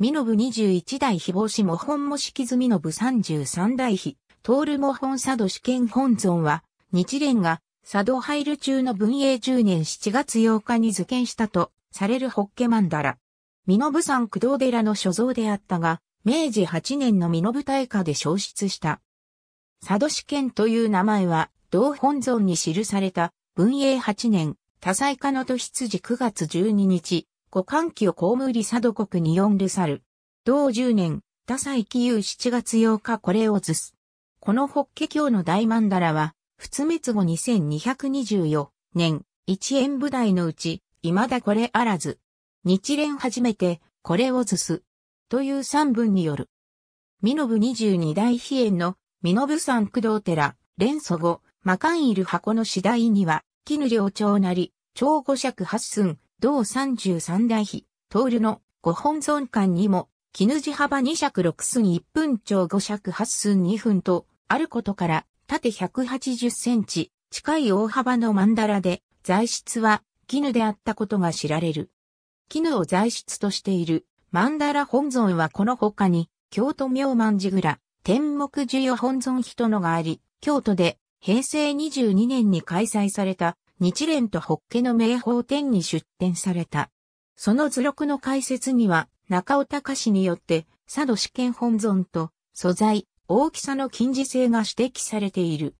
ミノブ21代非防止模本模式図ミノブ33代非、トール模本佐渡試験本尊は、日蓮が佐渡入る中の文永10年7月8日に図見したとされるホッケマンダラ。ミノブ山工藤寺の所蔵であったが、明治8年のミノブ大火で消失した。佐渡試験という名前は、同本尊に記された文永8年、多彩化の都出時9月12日、五寒期を公む理佐渡国に四で去る。同10年、多彩紀有7月8日これをずす。この法華経の大曼荼羅は、仏滅後2224年、一円部台のうち、未だこれあらず。日蓮初めて、これをずす。という三文による。身延22代飛燕の、身延山工藤寺、連祖後、魔漢いる箱の次第には、絹領長なり、長五尺八寸、同33代碑、ルの五本尊館にも、絹地幅2尺6寸1分長5尺8寸2分と、あることから、縦180センチ、近い大幅の曼荼羅で、材質は絹であったことが知られる。絹を材質としている曼荼羅本尊はこの他に、京都明万寺蔵、天目寺与本尊人のがあり、京都で平成22年に開催された日蓮とホッケの名宝典に出展された。その図録の解説には、中尾隆によって、佐渡試験本尊と、素材、大きさの近似性が指摘されている。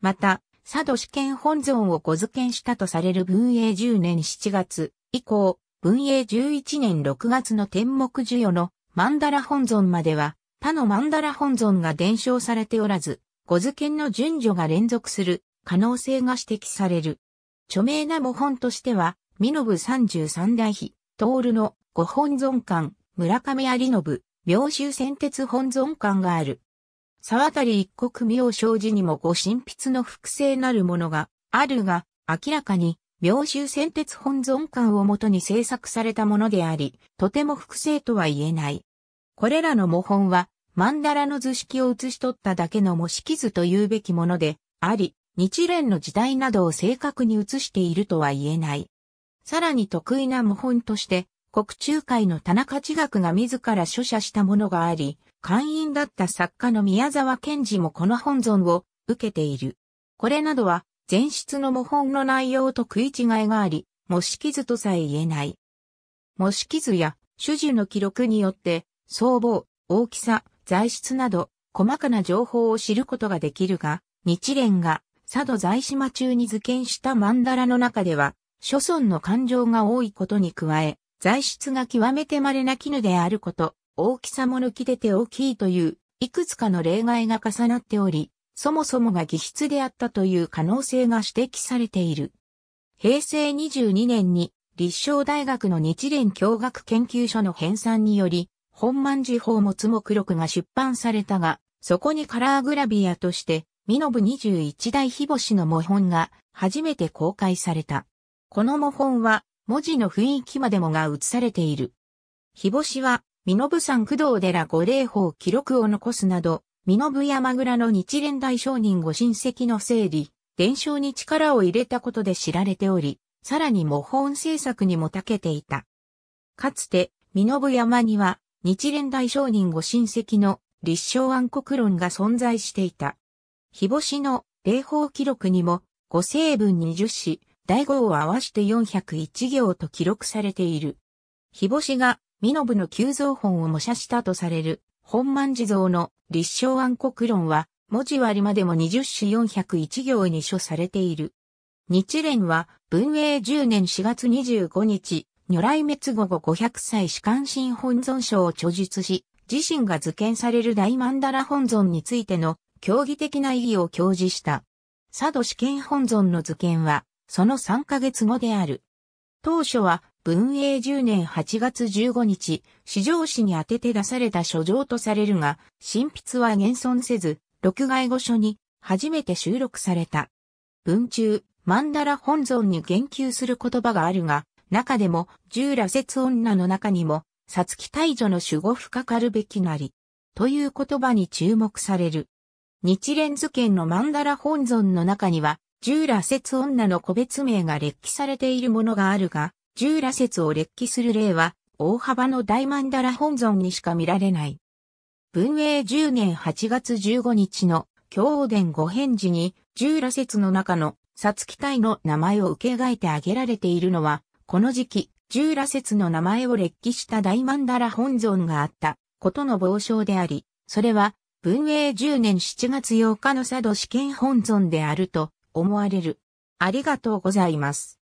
また、佐渡試験本尊をご図見したとされる文永10年7月以降、文永11年6月の天目授与の曼荼羅本尊までは、他の曼荼羅本尊が伝承されておらず、ご図見の順序が連続する可能性が指摘される。著名な模本としては、身延三十三代碑、徹の五本尊館、村上有信、明州先鉄本尊館がある。沢渡一国明正寺にもご神筆の複製なるものがあるが、明らかに明州先鉄本尊館をもとに制作されたものであり、とても複製とは言えない。これらの模本は、曼荼羅の図式を写し取っただけの模式図というべきものであり、日蓮の時代などを正確に写しているとは言えない。さらに得意な模本として、国中会の田中地学が自ら著者したものがあり、会員だった作家の宮沢賢治もこの本尊を受けている。これなどは、前出の模本の内容と食い違いがあり、模式図とさえ言えない。模式図や種人の記録によって、相帽、大きさ、材質など、細かな情報を知ることができるが、日蓮が佐渡在島中に図見した曼荼羅の中では、諸村の感情が多いことに加え、材質が極めて稀な絹であること、大きさも抜き出て大きいという、いくつかの例外が重なっており、そもそもが技筆であったという可能性が指摘されている。平成22年に立正大学の日蓮教学研究所の編纂により、本満寺宝物目録が出版されたが、そこにカラーグラビアとして、ミノブ21代日星の模本が初めて公開された。この模本は文字の雰囲気までもが映されている。日星は、ミノブ山工藤寺五霊法記録を残すなど、ミノブ山倉の日蓮大商人ご親戚の整理、伝承に力を入れたことで知られており、さらに模本制作にも長けていた。かつて、身延山には、日蓮大商人ご親戚の立正暗黒論が存在していた。日干しの霊法記録にも5成分20紙、第5を合わして401行と記録されている。日干しが、身延の旧造本を模写したとされる、本万寺像の立正暗黒論は、文字割りまでも20紙401行に書されている。日蓮は、文永10年4月25日、如来滅後後500歳士官心本尊書を著述し、自身が図見される大曼荼羅本尊についての競技的な意義を表示した。佐渡試験本尊の図見は、その3ヶ月後である。当初は、文永10年8月15日、市上史に宛てて出された書状とされるが、新筆は現存せず、録外語書に初めて収録された。文中、曼荼羅本尊に言及する言葉があるが、中でも、十羅説女の中にも、さつき大女の守護深かるべきなり、という言葉に注目される。日蓮図圏の曼荼羅本尊の中には、従羅節女の個別名が列記されているものがあるが、従羅節を列記する例は、大幅の大曼荼羅本尊にしか見られない。文永10年8月15日の京王殿御返事に、従羅節の中の、殺気体の名前を受け替えて挙げられているのは、この時期、従羅節の名前を列記した大曼荼羅本尊があった、ことの傍証であり、それは、文永10年7月8日の佐渡試験本尊であると思われる。ありがとうございます。